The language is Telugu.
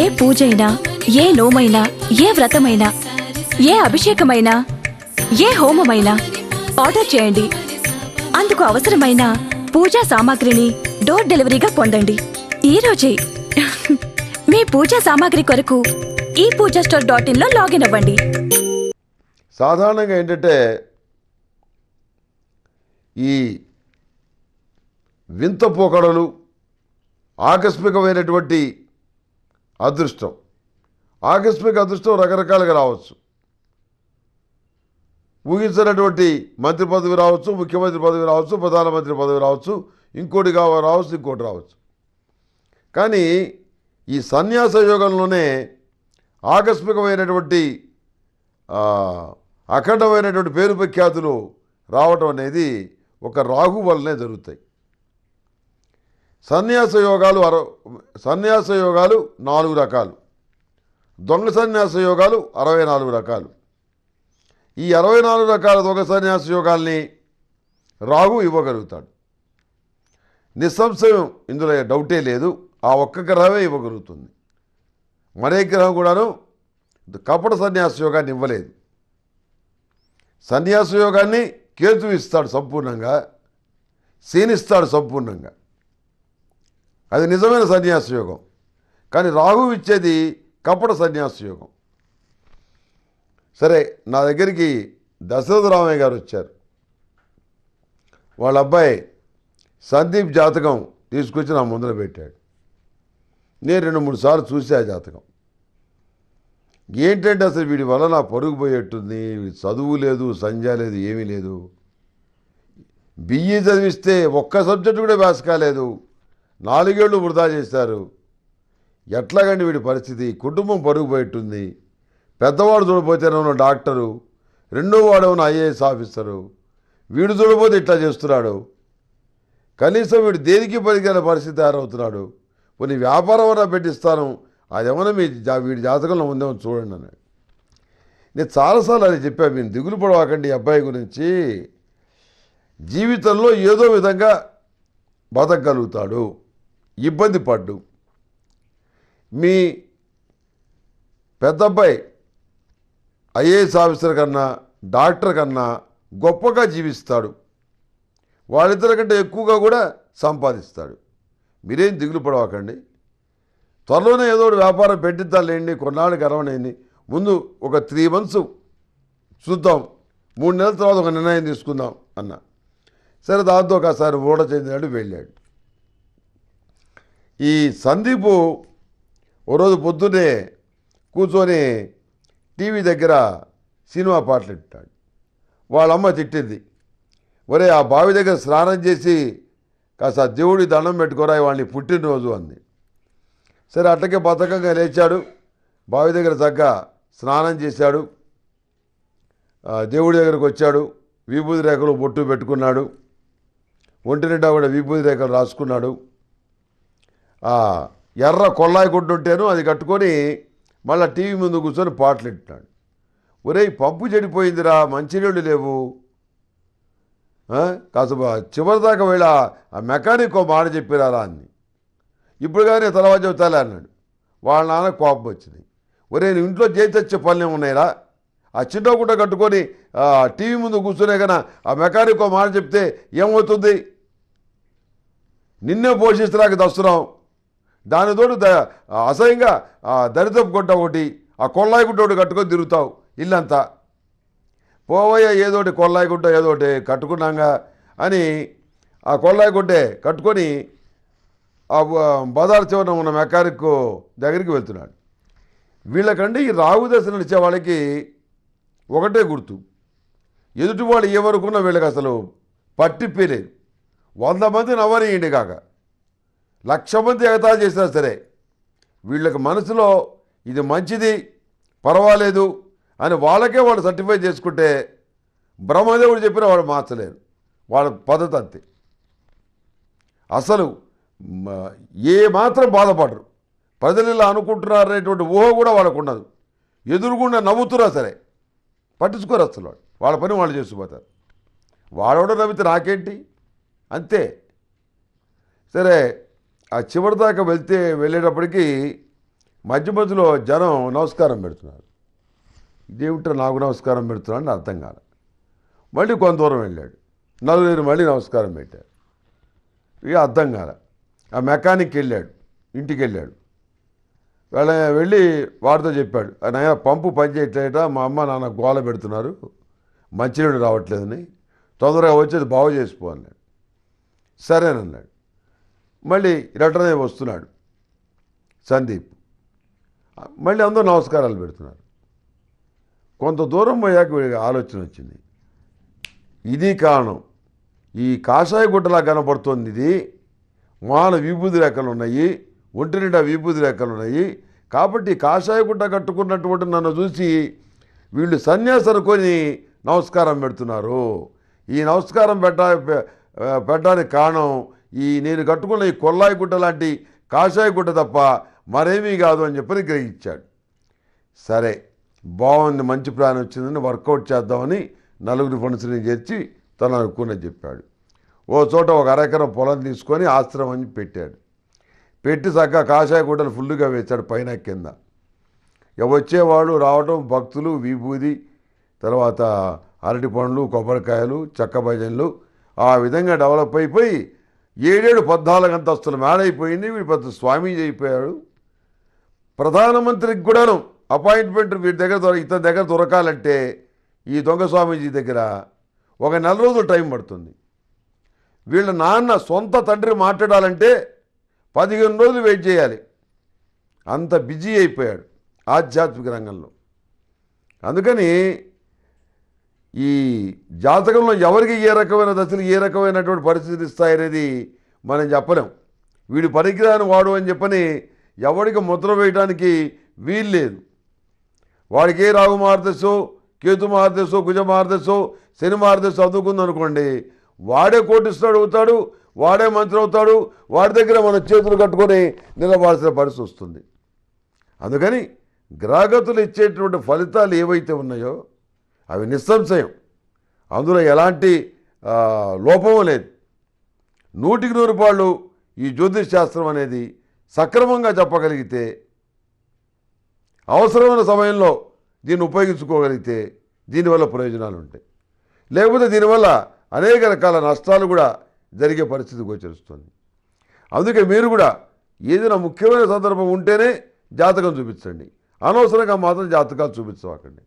ఏ పూజైనా ఏ లోమైనా ఏ వ్రతమైనా ఏ అభిషేకమైనా ఏ హోమమైనా ఆర్డర్ చేయండి అందుకు అవసరమైన పూజా సామాగ్రిని డోర్ డెలివరీగా పొందండి ఈరోజే మీ పూజా సామాగ్రి కొరకు ఈ పూజా స్టోర్ డాట్ ఇన్లో లాగిన్ అవ్వండి సాధారణంగా ఏంటంటే ఈ వింత పోకడలు ఆకస్మికమైనటువంటి అదృష్టం ఆకస్మిక అదృష్టం రకరకాలుగా రావచ్చు ఊహించినటువంటి మంత్రి పదవి రావచ్చు ముఖ్యమంత్రి పదవి రావచ్చు ప్రధానమంత్రి పదవి రావచ్చు ఇంకోటి కావ రావచ్చు ఇంకోటి రావచ్చు కానీ ఈ సన్యాస యోగంలోనే ఆకస్మికమైనటువంటి అఖండమైనటువంటి పేరు ప్రఖ్యాతులు రావటం అనేది ఒక రాహు వల్లనే జరుగుతాయి సన్యాస యోగాలు అర సన్యాస యోగాలు నాలుగు రకాలు దొంగ సన్యాస యోగాలు అరవై నాలుగు రకాలు ఈ అరవై నాలుగు రకాల దొంగ సన్యాస యోగాల్ని రాహు ఇవ్వగలుగుతాడు నిస్సంశయం ఇందులో డౌటే లేదు ఆ ఒక్క గ్రహమే ఇవ్వగలుగుతుంది మరే గ్రహం కూడాను కపట సన్యాస యోగాన్ని ఇవ్వలేదు సన్యాస యోగాన్ని కేతు ఇస్తాడు సంపూర్ణంగా శీనిస్తాడు సంపూర్ణంగా అది నిజమైన సన్యాస యోగం కానీ రాహు ఇచ్చేది కపట సన్యాస యోగం సరే నా దగ్గరికి దశరథ రామయ్య గారు వచ్చారు వాళ్ళ అబ్బాయి సందీప్ జాతకం తీసుకొచ్చి నా ముందర పెట్టాడు నేను రెండు మూడు సార్లు చూసే ఆ జాతకం ఏంటంటే అసలు వీడి వల్ల నా పరుగు పోయేట్టుంది చదువు లేదు సంధ్య లేదు ఏమీ లేదు బిఈ చదివిస్తే ఒక్క సబ్జెక్టు కూడా వేసుకాలేదు నాలుగేళ్లు వృధా చేశారు ఎట్లాగండి వీడి పరిస్థితి కుటుంబం పరుగుపోయిట్టుంది పెద్దవాడు ఉన్న డాక్టరు రెండో ఉన్న ఐఏఎస్ ఆఫీసరు వీడు చూడబోతే ఇట్లా చేస్తున్నాడు కనీసం వీడు దేనికి పనికిన పరిస్థితి తయారవుతున్నాడు కొన్ని వ్యాపారం అన్నా పెట్టిస్తాను అదేమన్నా మీ జా వీడి జాతకంలో ఉందేమో చూడండి అని నేను చాలాసార్లు అని చెప్పాను మేము దిగులు పడవాకండి అబ్బాయి గురించి జీవితంలో ఏదో విధంగా బతకగలుగుతాడు ఇబ్బంది పడ్డు మీ పెద్దబ్బాయి ఐఏఎస్ ఆఫీసర్ కన్నా డాక్టర్ కన్నా గొప్పగా జీవిస్తాడు వాళ్ళిద్దరి కంటే ఎక్కువగా కూడా సంపాదిస్తాడు మీరేం దిగులు పడవకండి త్వరలోనే ఏదో ఒకటి వ్యాపారం లేండి కొన్నాళ్ళు గర్వనైంది ముందు ఒక త్రీ మంత్స్ చూద్దాం మూడు నెలల తర్వాత ఒక నిర్ణయం తీసుకుందాం అన్న సరే దాంతో ఒకసారి ఓడ చెందినాడు వెళ్ళాడు ఈ సందీపు ఓ రోజు పొద్దున్నే కూర్చొని టీవీ దగ్గర సినిమా పాటలు వింటాడు వాళ్ళమ్మ తిట్టింది ఒరే ఆ బావి దగ్గర స్నానం చేసి కాస్త దేవుడి దండం పెట్టుకోరా వాళ్ళని పుట్టినరోజు అంది సరే అట్లకే బతకంగా లేచాడు బావి దగ్గర తగ్గ స్నానం చేశాడు దేవుడి దగ్గరకు వచ్చాడు విభూతి రేఖలు బొట్టు పెట్టుకున్నాడు ఒంటి నిండా కూడా విభూతి రేఖలు రాసుకున్నాడు ఎర్ర కొల్లాయి గుడ్డు ఉంటేను అది కట్టుకొని మళ్ళీ టీవీ ముందు కూర్చొని పాటలు వింటున్నాడు ఒరే పప్పు చెడిపోయిందిరా మంచినీళ్ళు లేవు కాస్త చివరిదాకా వీళ్ళ ఆ మెకానిక్ ఓ మాట చెప్పిరారా అని ఇప్పుడు కానీ తర్వాత చెబుతాలే అన్నాడు వాళ్ళ నాన్న కోపం వచ్చింది ఒరే నేను ఇంట్లో చేతచ్చే పనులు ఉన్నాయిరా ఆ చిన్నగుంట కట్టుకొని టీవీ ముందు కూర్చునే కన్నా ఆ మెకానిక్ ఓ మాట చెప్తే ఏమవుతుంది నిన్నే నాకు దస్తున్నాం దానితోడు ద అసహ్యంగా దరిద్రపు గుడ్డ ఒకటి ఆ కొల్లాయి గుడ్డ ఒకటి కట్టుకొని తిరుగుతావు ఇల్లంతా పోవయ్య ఏదోటి కొల్లాయి గుడ్డ ఏదోటి కట్టుకున్నాగా అని ఆ కొల్లాయి గుడ్డే కట్టుకొని ఆ బజార్ చివరన ఉన్న మెకానిక్ దగ్గరికి వెళ్తున్నాడు వీళ్ళకంటే ఈ రావు దశ నడిచే వాళ్ళకి ఒకటే గుర్తు ఎదుటి వాళ్ళు ఏమనుకున్నా వీళ్ళకి అసలు పట్టిప్పేలేదు వంద మంది నవ్వనియండి కాక లక్ష మంది ఎగతా చేసినా సరే వీళ్ళకి మనసులో ఇది మంచిది పర్వాలేదు అని వాళ్ళకే వాళ్ళు సర్టిఫై చేసుకుంటే బ్రహ్మదేవుడు చెప్పిన వాళ్ళు మార్చలేరు వాళ్ళ పద్ధతి అంతే అసలు ఏ మాత్రం బాధపడరు ప్రజలు ఇలా అనుకుంటున్నారు అనేటువంటి ఊహ కూడా వాళ్ళకు ఉండదు ఎదురుకుండా నవ్వుతున్నా సరే పట్టించుకోరు అసలు వాళ్ళు వాళ్ళ పని వాళ్ళు చేసుకుపోతారు కూడా నవ్వితే నాకేంటి అంతే సరే ఆ చివరి దాకా వెళ్తే వెళ్ళేటప్పటికీ మధ్య మధ్యలో జనం నమస్కారం పెడుతున్నారు దేవుట నాకు నమస్కారం పెడుతున్నాడని అర్థం కాదు మళ్ళీ కొంత దూరం వెళ్ళాడు నలుగురు మళ్ళీ నమస్కారం పెట్టారు ఇక అర్థం కాల ఆ మెకానిక్ వెళ్ళాడు ఇంటికి వెళ్ళాడు వాళ్ళ వెళ్ళి వాడితో చెప్పాడు నాయన పంపు పనిచేయట్లేట మా అమ్మ నాన్న గోల పెడుతున్నారు మంచినీళ్ళు రావట్లేదని తొందరగా వచ్చేది బాగు చేసిపో అన్నాడు సరేనన్నాడు మళ్ళీ రిటర్న్ వస్తున్నాడు సందీప్ మళ్ళీ అందరూ నమస్కారాలు పెడుతున్నారు కొంత దూరం పోయాక వీడికి ఆలోచన వచ్చింది ఇది కారణం ఈ కాషాయ గుడ్డలా కనపడుతుంది ఇది వాన విభూతి రేఖలు ఉన్నాయి ఒంటి నిండా విభూతి రేఖలు ఉన్నాయి కాబట్టి కాషాయ గుడ్డ కట్టుకున్నటువంటి నన్ను చూసి వీళ్ళు సన్యాసం కొని నమస్కారం పెడుతున్నారు ఈ నమస్కారం పెట్ట పెట్టడానికి కారణం ఈ నేను కట్టుకున్న ఈ కొల్లాయి గుడ్డ లాంటి కాషాయ గుడ్డ తప్ప మరేమీ కాదు అని చెప్పని గ్రహించాడు సరే బాగుంది మంచి ప్లాన్ వచ్చిందని వర్కౌట్ చేద్దామని నలుగురు ఫ్రెండ్స్ని చేర్చి తను అనుకున్నది చెప్పాడు ఓ చోట ఒక అరెకరం పొలం తీసుకొని ఆశ్రమం పెట్టాడు పెట్టి చక్క కాషాయ గుడ్డలు ఫుల్గా వేశాడు పైన కింద వచ్చేవాళ్ళు రావడం భక్తులు విభూది తర్వాత అరటి పండ్లు కొబ్బరికాయలు చెక్క భజనలు ఆ విధంగా డెవలప్ అయిపోయి ఏడేడు పద్నాలుగు అంతస్తులు మేడైపోయింది వీడు పెద్ద స్వామీజీ అయిపోయాడు ప్రధానమంత్రికి కూడాను అపాయింట్మెంట్ వీడి దగ్గర దొర ఇతని దగ్గర దొరకాలంటే ఈ దొంగ స్వామీజీ దగ్గర ఒక నెల రోజులు టైం పడుతుంది వీళ్ళ నాన్న సొంత తండ్రి మాట్లాడాలంటే పదిహేను రోజులు వెయిట్ చేయాలి అంత బిజీ అయిపోయాడు ఆధ్యాత్మిక రంగంలో అందుకని ఈ జాతకంలో ఎవరికి ఏ రకమైన దశలు ఏ రకమైనటువంటి పరిస్థితులు ఇస్తాయనేది మనం చెప్పలేం వీడు పరిగ్రహాన్ని వాడు అని చెప్పని ఎవరికి ముద్ర వేయడానికి వీలు లేదు వాడికే రాహు మార్దశో కేతు మార్దశో కుజ మార్దశో శని చదువుకుంది అనుకోండి వాడే కోటిస్తాడు అవుతాడు వాడే మంత్రి అవుతాడు వాడి దగ్గర మన చేతులు కట్టుకొని నిలబడాల్సిన పరిస్థితి వస్తుంది అందుకని గ్రాగతులు ఇచ్చేటువంటి ఫలితాలు ఏవైతే ఉన్నాయో అవి నిస్సంశయం అందులో ఎలాంటి లోపము లేదు నూటికి నూరు పాళ్ళు ఈ జ్యోతిష్ శాస్త్రం అనేది సక్రమంగా చెప్పగలిగితే అవసరమైన సమయంలో దీన్ని ఉపయోగించుకోగలిగితే దీనివల్ల ప్రయోజనాలు ఉంటాయి లేకపోతే దీనివల్ల అనేక రకాల నష్టాలు కూడా జరిగే పరిస్థితి గోచరిస్తుంది అందుకే మీరు కూడా ఏదైనా ముఖ్యమైన సందర్భం ఉంటేనే జాతకం చూపించండి అనవసరంగా మాత్రం జాతకాలు చూపించవాకండి